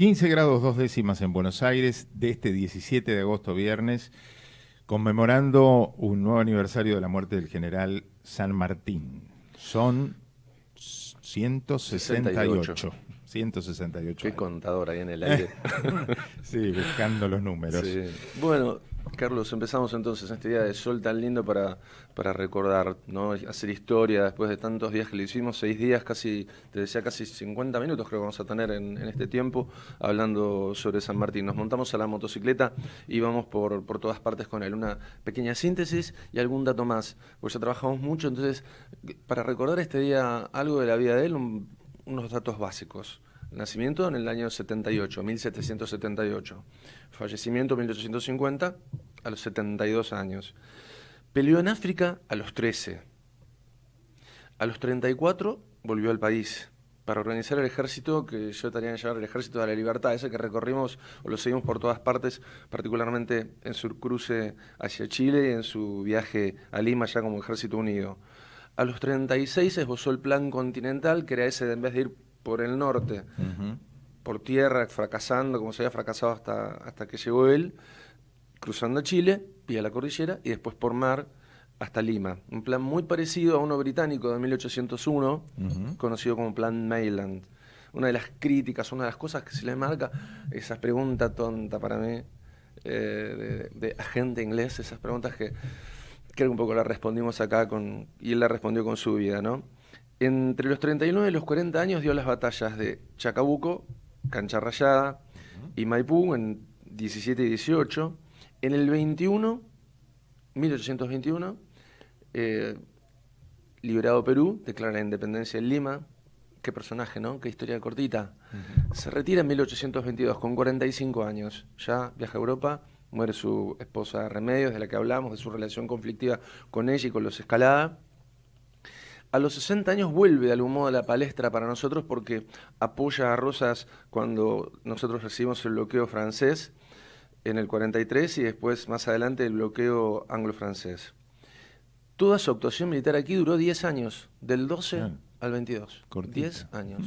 15 grados dos décimas en Buenos Aires de este 17 de agosto viernes, conmemorando un nuevo aniversario de la muerte del general San Martín. Son 168. 168. Qué contador ahí en el aire. sí, buscando los números. Bueno, Carlos, empezamos entonces este día de sol tan lindo para, para recordar, ¿no? hacer historia después de tantos días que lo hicimos, seis días, casi, te decía, casi 50 minutos creo que vamos a tener en, este tiempo hablando sobre San Martín. Nos montamos a la motocicleta y vamos por, por todas partes con él. Una pequeña síntesis y algún dato más, porque ya trabajamos mucho, entonces para recordar este día algo de la vida de él, un unos datos básicos. Nacimiento en el año 78, 1778. Fallecimiento 1850 a los 72 años. Peleó en África a los 13. A los 34 volvió al país para organizar el ejército que yo estaría en llamar el ejército de la libertad, ese que recorrimos o lo seguimos por todas partes, particularmente en su cruce hacia Chile y en su viaje a Lima ya como ejército unido. A los 36 esbozó el plan continental, que era ese de en vez de ir por el norte, por tierra, fracasando, como se había fracasado hasta, hasta que llegó él, cruzando Chile, vía la cordillera, y después por mar hasta Lima. Un plan muy parecido a uno británico de 1801, conocido como Plan mainland. Una de las críticas, una de las cosas que se le marca, esas preguntas tonta para mí, eh, de, de agente inglés, esas preguntas que creo que un poco la respondimos acá con, y él la respondió con su vida, ¿no? Entre los 39 y los 40 años dio las batallas de Chacabuco, Cancha Rayada y Maipú en 17 y 18. En el 21, 1821, eh, liberado Perú, declara la independencia en Lima. Qué personaje, ¿no? Qué historia cortita. Se retira en 1822, con 45 años. Ya viaja a Europa, muere su esposa Remedios, de la que hablamos, de su relación conflictiva con ella y con los Escalada. A los 60 años vuelve de algún modo a la palestra para nosotros porque apoya a Rosas cuando nosotros recibimos el bloqueo francés en el 43 y después más adelante el bloqueo anglo-francés. Toda su actuación militar aquí duró 10 años, del 12 al 22. 10 años.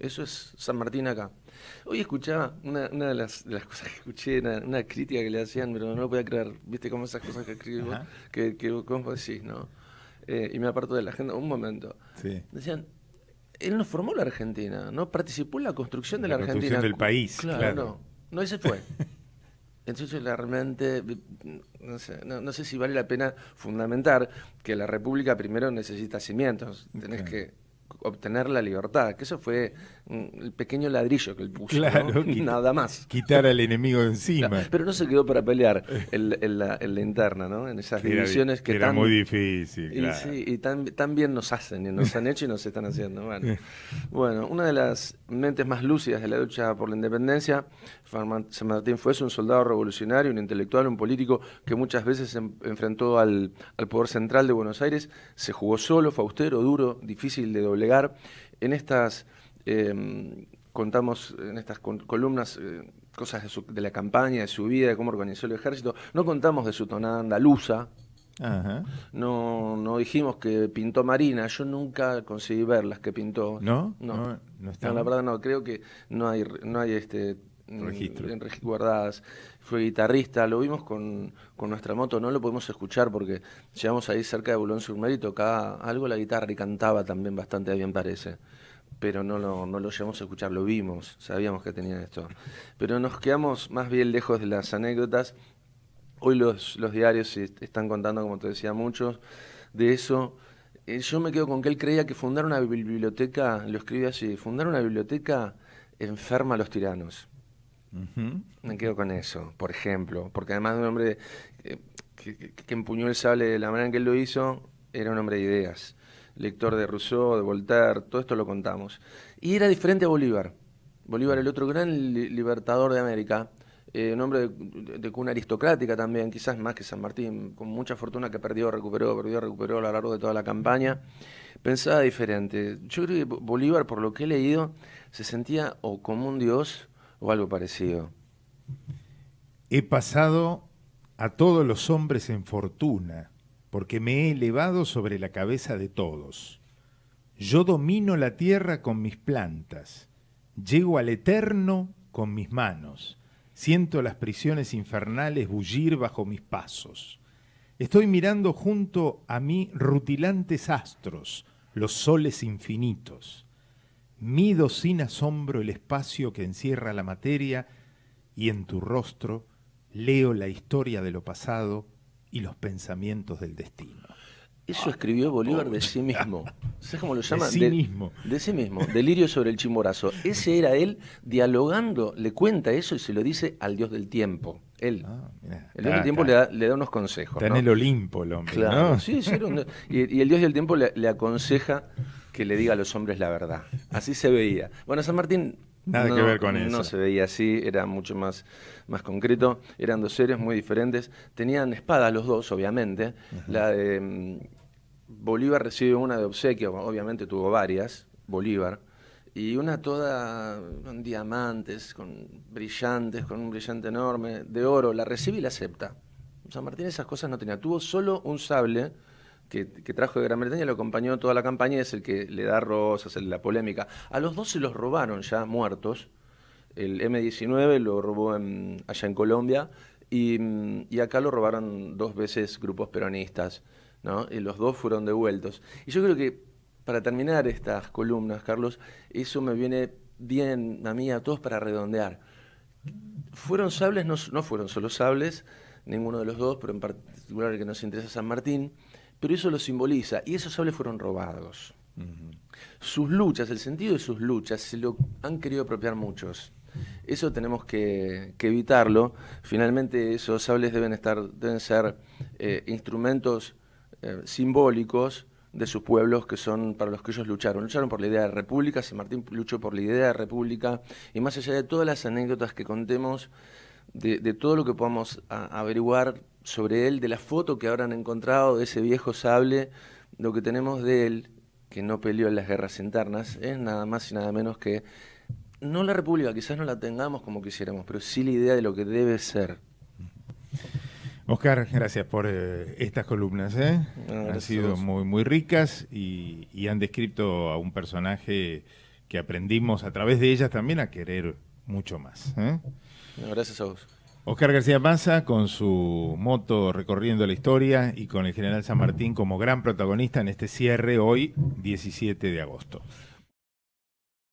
Eso es San Martín acá. Hoy escuchaba una, de, las, cosas que escuché, una, crítica que le hacían, pero no lo podía creer. ¿Viste cómo esas cosas que escribo, que, que decís, no? Eh, y me aparto de la agenda un momento. Decían, él no formó la Argentina, no participó en la construcción de la, construcción Argentina. del país, claro. No, no, ese fue. Entonces realmente, no sé, si vale la pena fundamentar que la República primero necesita cimientos. Tenés que obtener la libertad, que eso fue mm, el pequeño ladrillo que él puso, claro, nada más. Quitar al enemigo encima. pero no se quedó para pelear en la interna, ¿no? En esas divisiones que, era muy difícil, y, también nos hacen, y nos han hecho y nos están haciendo. Bueno. una de las mentes más lúcidas de la lucha por la independencia, San Martín fue un soldado revolucionario, un intelectual, un político que muchas veces enfrentó al, poder central de Buenos Aires, se jugó solo, faustero, duro, difícil de doblar en estas eh, contamos, en estas columnas, eh, cosas de, la campaña, de su vida, de cómo organizó el ejército. No contamos de su tonada andaluza. No, dijimos que pintó Marina. Yo nunca conseguí ver las que pintó. ¿No? No, está no la verdad no. Creo que no hay, no hay este Registro. en, registro guardadas. Fue guitarrista, lo vimos con, nuestra moto, no lo pudimos escuchar porque llegamos ahí cerca de Boulogne sur y tocaba algo la guitarra y cantaba también bastante bien parece. Pero no lo, no lo llegamos a escuchar, lo vimos, sabíamos que tenía esto. Pero nos quedamos más bien lejos de las anécdotas. Hoy los, los diarios están contando, como te decía, muchos de eso eh, yo me quedo con que él creía que fundar una biblioteca, lo escribe así, fundar una biblioteca enferma a los tiranos. Me quedo con eso, por ejemplo, porque además de un hombre eh, que, empuñó el sable de la manera en que él lo hizo, era un hombre de ideas, lector de Rousseau, de Voltaire, todo esto lo contamos. Y era diferente a Bolívar. Bolívar, el otro gran libertador de América, eh, un hombre de, de, cuna aristocrática también, quizás más que San Martín, con mucha fortuna que perdió, recuperó, perdió, recuperó a lo largo de toda la campaña, pensaba diferente. Yo creo que Bolívar, por lo que he leído, se sentía o como un dios o algo parecido. He pasado a todos los hombres en fortuna, porque me he elevado sobre la cabeza de todos. Yo domino la tierra con mis plantas, llego al eterno con mis manos, siento las prisiones infernales bullir bajo mis pasos. Estoy mirando junto a mí rutilantes astros, los soles infinitos mido sin asombro el espacio que encierra la materia y en tu rostro leo la historia de lo pasado y los pensamientos del destino. Eso escribió ah, Bolívar de sí mismo. ¿Sabes cómo lo llaman? De sí mismo. De sí mismo. Delirio sobre el chimborazo. Ese era él dialogando, le cuenta eso y se lo dice al dios del tiempo. Él. Ah, el dios del ah, tiempo le da, unos consejos. Está en el Olimpo el hombre. Sí, y, el dios del tiempo le aconseja que le diga a los hombres la verdad. Así se veía. Bueno, San Martín Nada no, que ver con eso. No se veía así, era mucho más, más concreto. Eran dos seres muy diferentes. Tenían espadas los dos, obviamente. La de mm, Bolívar recibe una de obsequio, obviamente tuvo varias, Bolívar. Y una toda con diamantes, con brillantes, con un brillante enorme, de oro. La recibe y la acepta. San Martín esas cosas no tenía. Tuvo solo un sable que, trajo de Gran Bretaña, lo acompañó toda la campaña, es el que le da rosas, la polémica. A los dos se los robaron ya muertos. El M19 lo robó allá en Colombia y, acá lo robaron dos veces grupos peronistas. ¿no? Y los dos fueron devueltos. Y yo creo que para terminar estas columnas, Carlos, eso me viene bien a mí, a todos, para redondear. Fueron sables, no, no fueron solo sables, ninguno de los dos, pero en particular el que nos interesa San Martín pero eso lo simboliza y esos sables fueron robados. Sus luchas, el sentido de sus luchas, se lo han querido apropiar muchos. Eso tenemos que, evitarlo. Finalmente esos sables deben, estar, deben ser eh, instrumentos eh, simbólicos de sus pueblos que son para los que ellos lucharon. Lucharon por la idea de república, San Martín luchó por la idea de república y más allá de todas las anécdotas que contemos, de, todo lo que podamos averiguar sobre él, de la foto que ahora han encontrado de ese viejo sable, lo que tenemos de él, que no peleó en las guerras internas, es nada más y nada menos que, no la República, quizás no la tengamos como quisiéramos, pero sí la idea de lo que debe ser. Oscar, gracias por eh, estas columnas. ¿eh? han sido muy, muy ricas y, han descrito a un personaje que aprendimos a través de ellas también a querer mucho más. ¿eh? gracias a vos. Oscar García Maza con su moto recorriendo la historia y con el general San Martín como gran protagonista en este cierre hoy, 17 de agosto.